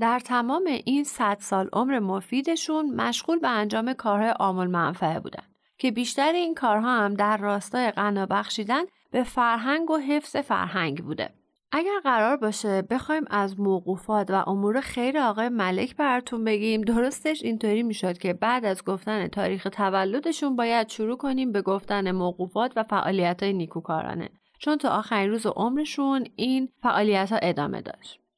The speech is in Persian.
در تمام این صد سال عمر مفیدشون مشغول به انجام کارهای عامل منفعه بودن که بیشتر این کارها هم در راستای غنا به فرهنگ و حفظ فرهنگ بوده. اگر قرار باشه بخوایم از موقوفات و امور خیر آقای ملک براتون بگیم درستش اینطوری میشد که بعد از گفتن تاریخ تولدشون باید شروع کنیم به گفتن موقوفات و فعالیت های نیکوکارانه چون تا آخرین روز عمرشون این فعالیت ها ادامه داشت.